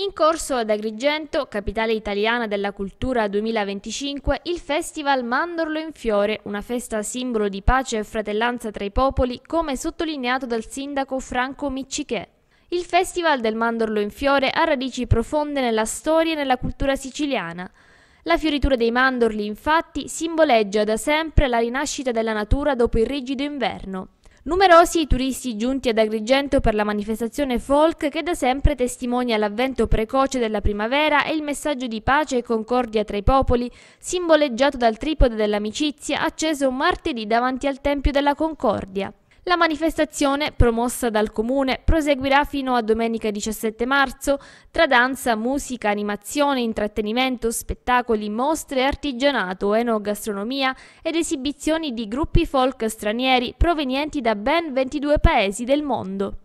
In corso ad Agrigento, capitale italiana della cultura 2025, il festival Mandorlo in Fiore, una festa simbolo di pace e fratellanza tra i popoli, come sottolineato dal sindaco Franco Miccichè. Il festival del Mandorlo in Fiore ha radici profonde nella storia e nella cultura siciliana. La fioritura dei mandorli, infatti, simboleggia da sempre la rinascita della natura dopo il rigido inverno. Numerosi i turisti giunti ad Agrigento per la manifestazione folk che da sempre testimonia l'avvento precoce della primavera e il messaggio di pace e concordia tra i popoli, simboleggiato dal tripode dell'amicizia acceso martedì davanti al Tempio della Concordia. La manifestazione, promossa dal comune, proseguirà fino a domenica 17 marzo tra danza, musica, animazione, intrattenimento, spettacoli, mostre, artigianato, enogastronomia ed esibizioni di gruppi folk stranieri provenienti da ben 22 paesi del mondo.